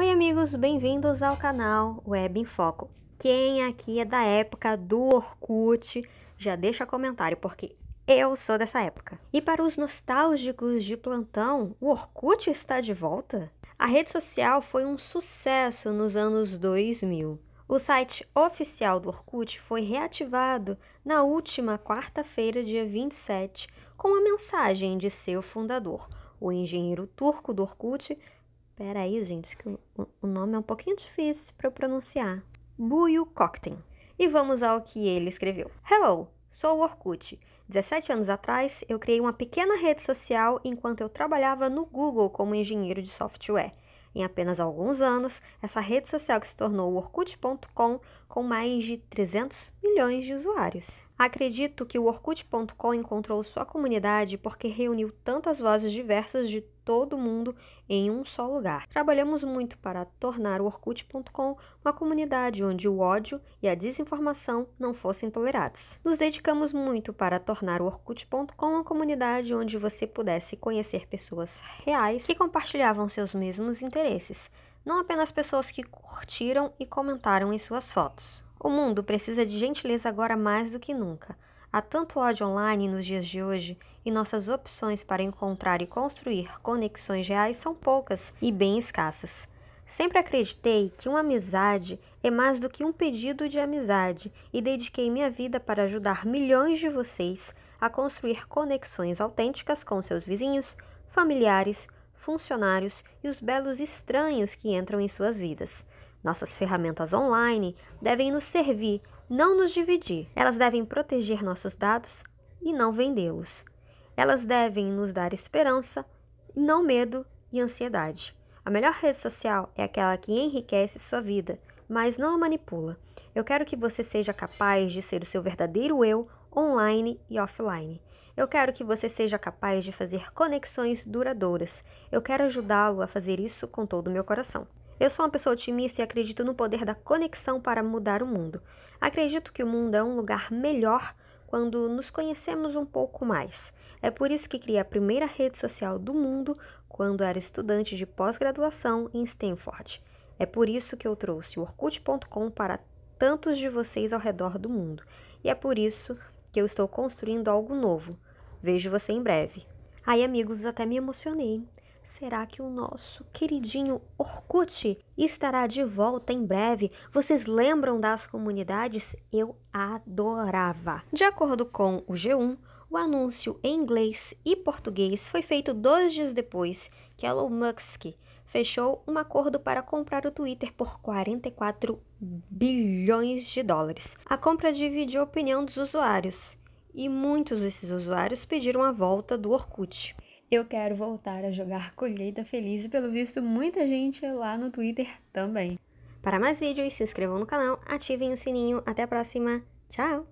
Oi amigos, bem-vindos ao canal Web em Foco. Quem aqui é da época do Orkut, já deixa comentário, porque eu sou dessa época. E para os nostálgicos de plantão, o Orkut está de volta? A rede social foi um sucesso nos anos 2000. O site oficial do Orkut foi reativado na última quarta-feira, dia 27, com a mensagem de seu fundador, o engenheiro turco do Orkut, Pera aí, gente, que o, o nome é um pouquinho difícil para eu pronunciar. Buio Cockten. E vamos ao que ele escreveu. Hello, sou o Orkut. 17 anos atrás, eu criei uma pequena rede social enquanto eu trabalhava no Google como engenheiro de software. Em apenas alguns anos, essa rede social que se tornou o Orkut.com, com mais de 300 milhões de usuários. Acredito que o Orkut.com encontrou sua comunidade porque reuniu tantas vozes diversas de todo mundo em um só lugar. Trabalhamos muito para tornar o Orkut.com uma comunidade onde o ódio e a desinformação não fossem tolerados. Nos dedicamos muito para tornar o Orkut.com uma comunidade onde você pudesse conhecer pessoas reais que compartilhavam seus mesmos interesses, não apenas pessoas que curtiram e comentaram em suas fotos. O mundo precisa de gentileza agora mais do que nunca. Há tanto ódio online nos dias de hoje e nossas opções para encontrar e construir conexões reais são poucas e bem escassas. Sempre acreditei que uma amizade é mais do que um pedido de amizade e dediquei minha vida para ajudar milhões de vocês a construir conexões autênticas com seus vizinhos, familiares, funcionários e os belos estranhos que entram em suas vidas. Nossas ferramentas online devem nos servir, não nos dividir. Elas devem proteger nossos dados e não vendê-los. Elas devem nos dar esperança, não medo e ansiedade. A melhor rede social é aquela que enriquece sua vida, mas não a manipula. Eu quero que você seja capaz de ser o seu verdadeiro eu online e offline. Eu quero que você seja capaz de fazer conexões duradouras. Eu quero ajudá-lo a fazer isso com todo o meu coração. Eu sou uma pessoa otimista e acredito no poder da conexão para mudar o mundo. Acredito que o mundo é um lugar melhor quando nos conhecemos um pouco mais. É por isso que criei a primeira rede social do mundo quando era estudante de pós-graduação em Stanford. É por isso que eu trouxe o Orkut.com para tantos de vocês ao redor do mundo. E é por isso que eu estou construindo algo novo. Vejo você em breve. Ai, amigos, até me emocionei. Será que o nosso queridinho Orkut estará de volta em breve? Vocês lembram das comunidades? Eu adorava. De acordo com o G1, o anúncio em inglês e português foi feito dois dias depois que Elon Musk fechou um acordo para comprar o Twitter por 44 bilhões de dólares. A compra dividiu a opinião dos usuários e muitos desses usuários pediram a volta do Orkut. Eu quero voltar a jogar Colheita Feliz e, pelo visto, muita gente lá no Twitter também. Para mais vídeos, se inscrevam no canal, ativem o sininho. Até a próxima. Tchau!